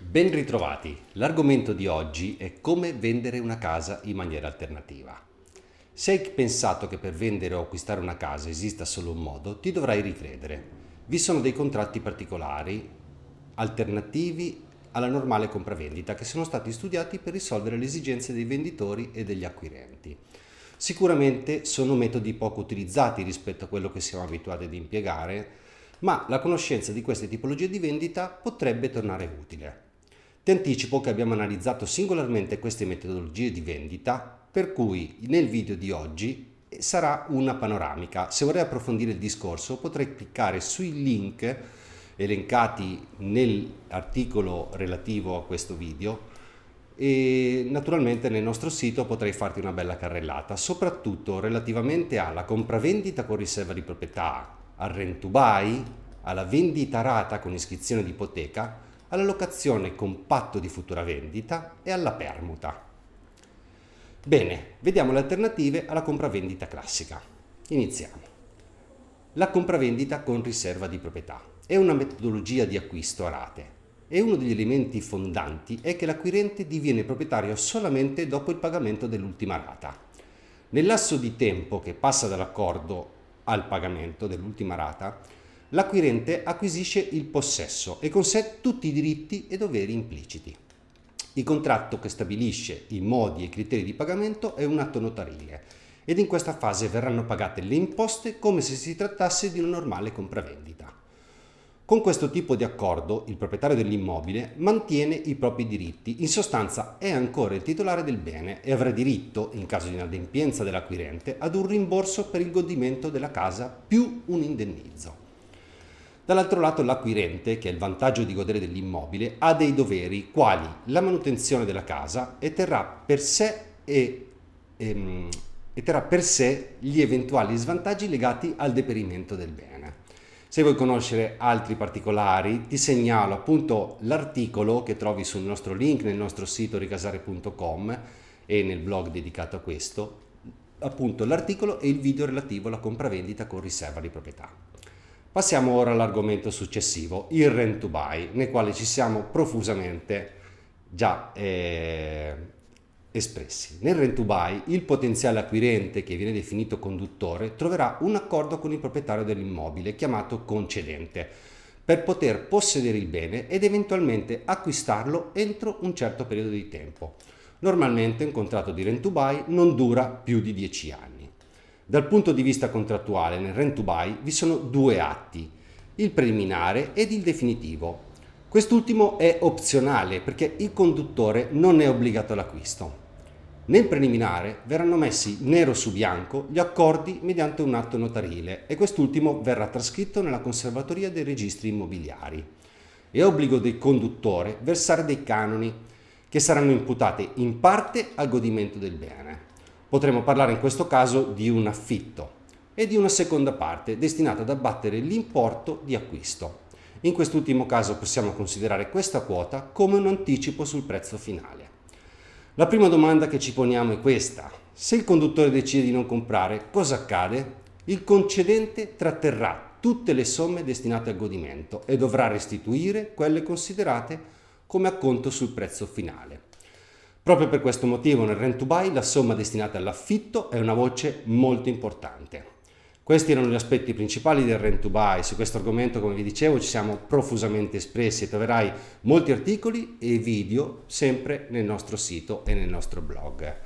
Ben ritrovati. L'argomento di oggi è come vendere una casa in maniera alternativa. Se hai pensato che per vendere o acquistare una casa esista solo un modo, ti dovrai ricredere. Vi sono dei contratti particolari, alternativi alla normale compravendita, che sono stati studiati per risolvere le esigenze dei venditori e degli acquirenti. Sicuramente sono metodi poco utilizzati rispetto a quello che siamo abituati ad impiegare, ma la conoscenza di queste tipologie di vendita potrebbe tornare utile. Ti anticipo che abbiamo analizzato singolarmente queste metodologie di vendita, per cui nel video di oggi eh, sarà una panoramica. Se vorrei approfondire il discorso potrei cliccare sui link elencati nell'articolo relativo a questo video e naturalmente nel nostro sito potrei farti una bella carrellata, soprattutto relativamente alla compravendita con riserva di proprietà, al rent to buy, alla vendita rata con iscrizione di ipoteca locazione con patto di futura vendita e alla permuta. Bene, vediamo le alternative alla compravendita classica. Iniziamo. La compravendita con riserva di proprietà è una metodologia di acquisto a rate e uno degli elementi fondanti è che l'acquirente diviene proprietario solamente dopo il pagamento dell'ultima rata. Nel lasso di tempo che passa dall'accordo al pagamento dell'ultima rata, l'acquirente acquisisce il possesso e con sé tutti i diritti e doveri impliciti. Il contratto che stabilisce i modi e i criteri di pagamento è un atto notarile ed in questa fase verranno pagate le imposte come se si trattasse di una normale compravendita. Con questo tipo di accordo il proprietario dell'immobile mantiene i propri diritti, in sostanza è ancora il titolare del bene e avrà diritto, in caso di inadempienza dell'acquirente, ad un rimborso per il godimento della casa più un indennizzo. Dall'altro lato l'acquirente, che ha il vantaggio di godere dell'immobile, ha dei doveri quali la manutenzione della casa e terrà per sé, e, e, ehm, e terrà per sé gli eventuali svantaggi legati al deperimento del bene. Se vuoi conoscere altri particolari ti segnalo appunto l'articolo che trovi sul nostro link nel nostro sito ricasare.com e nel blog dedicato a questo, appunto l'articolo e il video relativo alla compravendita con riserva di proprietà. Passiamo ora all'argomento successivo, il rent to buy, nel quale ci siamo profusamente già eh, espressi. Nel rent to buy il potenziale acquirente, che viene definito conduttore, troverà un accordo con il proprietario dell'immobile, chiamato concedente, per poter possedere il bene ed eventualmente acquistarlo entro un certo periodo di tempo. Normalmente un contratto di rent to buy non dura più di 10 anni. Dal punto di vista contrattuale nel rent to buy vi sono due atti, il preliminare ed il definitivo. Quest'ultimo è opzionale perché il conduttore non è obbligato all'acquisto. Nel preliminare verranno messi nero su bianco gli accordi mediante un atto notarile e quest'ultimo verrà trascritto nella conservatoria dei registri immobiliari. È obbligo del conduttore versare dei canoni che saranno imputati in parte al godimento del bene. Potremmo parlare in questo caso di un affitto e di una seconda parte destinata ad abbattere l'importo di acquisto. In quest'ultimo caso possiamo considerare questa quota come un anticipo sul prezzo finale. La prima domanda che ci poniamo è questa. Se il conduttore decide di non comprare, cosa accade? Il concedente tratterrà tutte le somme destinate al godimento e dovrà restituire quelle considerate come acconto sul prezzo finale. Proprio per questo motivo nel rent to buy la somma destinata all'affitto è una voce molto importante. Questi erano gli aspetti principali del rent to buy, su questo argomento come vi dicevo ci siamo profusamente espressi e troverai molti articoli e video sempre nel nostro sito e nel nostro blog,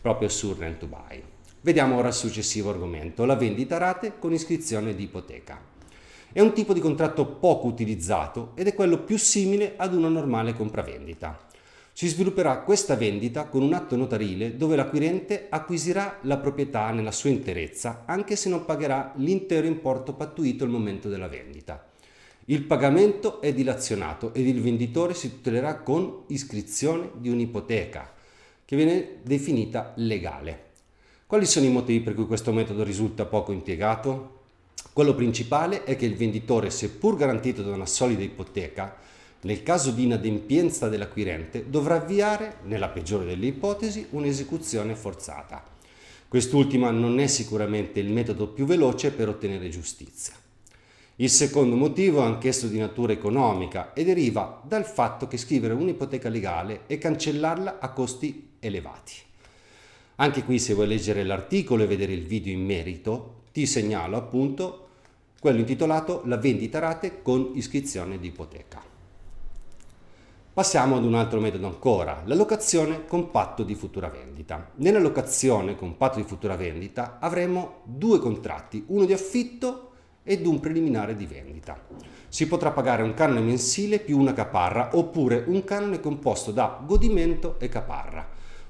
proprio sul rent to buy. Vediamo ora il successivo argomento, la vendita rate con iscrizione di ipoteca. È un tipo di contratto poco utilizzato ed è quello più simile ad una normale compravendita. Si svilupperà questa vendita con un atto notarile dove l'acquirente acquisirà la proprietà nella sua interezza, anche se non pagherà l'intero importo pattuito al momento della vendita. Il pagamento è dilazionato ed il venditore si tutelerà con iscrizione di un'ipoteca, che viene definita legale. Quali sono i motivi per cui questo metodo risulta poco impiegato? Quello principale è che il venditore, seppur garantito da una solida ipoteca, nel caso di inadempienza dell'acquirente dovrà avviare, nella peggiore delle ipotesi, un'esecuzione forzata. Quest'ultima non è sicuramente il metodo più veloce per ottenere giustizia. Il secondo motivo è anch'esso di natura economica e deriva dal fatto che scrivere un'ipoteca legale e cancellarla a costi elevati. Anche qui se vuoi leggere l'articolo e vedere il video in merito, ti segnalo appunto quello intitolato La vendita rate con iscrizione di ipoteca. Passiamo ad un altro metodo ancora, la locazione con patto di futura vendita. Nella locazione con patto di futura vendita avremo due contratti, uno di affitto ed un preliminare di vendita. Si potrà pagare un canone mensile più una caparra oppure un canone composto da godimento e caparra.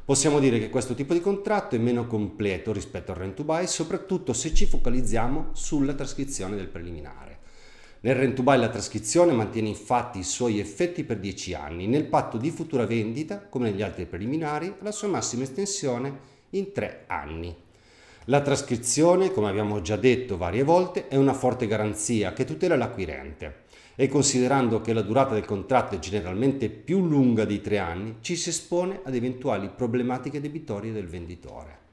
Possiamo dire che questo tipo di contratto è meno completo rispetto al rent to buy, soprattutto se ci focalizziamo sulla trascrizione del preliminare. Nel rent to buy la trascrizione mantiene infatti i suoi effetti per 10 anni, nel patto di futura vendita, come negli altri preliminari, la sua massima estensione in 3 anni. La trascrizione, come abbiamo già detto varie volte, è una forte garanzia che tutela l'acquirente e considerando che la durata del contratto è generalmente più lunga di 3 anni, ci si espone ad eventuali problematiche debitorie del venditore.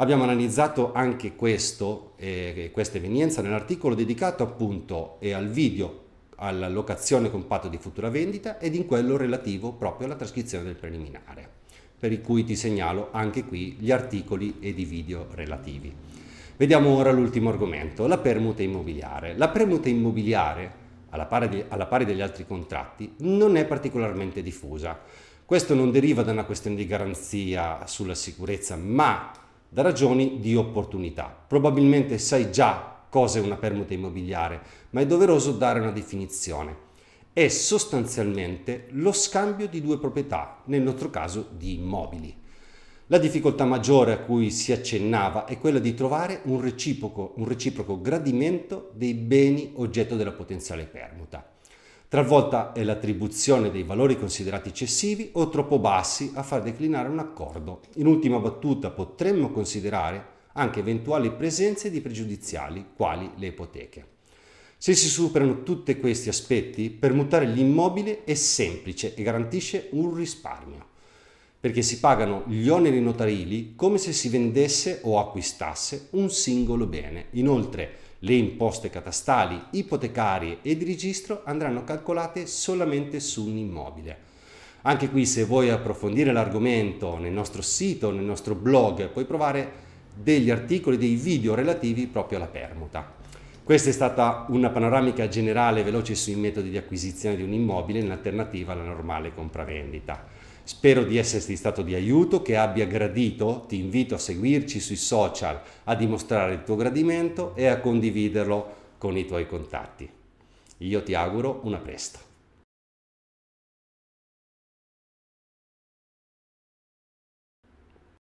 Abbiamo analizzato anche questo, eh, questa evenienza nell'articolo dedicato appunto eh, al video alla locazione con patto di futura vendita ed in quello relativo proprio alla trascrizione del preliminare, per i cui ti segnalo anche qui gli articoli ed i video relativi. Vediamo ora l'ultimo argomento, la permuta immobiliare. La permuta immobiliare, alla pari, di, alla pari degli altri contratti, non è particolarmente diffusa. Questo non deriva da una questione di garanzia sulla sicurezza, ma da ragioni di opportunità. Probabilmente sai già cosa è una permuta immobiliare, ma è doveroso dare una definizione. È sostanzialmente lo scambio di due proprietà, nel nostro caso di immobili. La difficoltà maggiore a cui si accennava è quella di trovare un reciproco, un reciproco gradimento dei beni oggetto della potenziale permuta. Talvolta è l'attribuzione dei valori considerati eccessivi o troppo bassi a far declinare un accordo. In ultima battuta potremmo considerare anche eventuali presenze di pregiudiziali, quali le ipoteche. Se si superano tutti questi aspetti, permutare l'immobile è semplice e garantisce un risparmio, perché si pagano gli oneri notarili come se si vendesse o acquistasse un singolo bene. Inoltre, le imposte catastali, ipotecarie e di registro andranno calcolate solamente su un immobile. Anche qui se vuoi approfondire l'argomento nel nostro sito, nel nostro blog, puoi provare degli articoli, dei video relativi proprio alla permuta. Questa è stata una panoramica generale veloce sui metodi di acquisizione di un immobile in alternativa alla normale compravendita. Spero di esserti stato di aiuto, che abbia gradito, ti invito a seguirci sui social, a dimostrare il tuo gradimento e a condividerlo con i tuoi contatti. Io ti auguro una presto.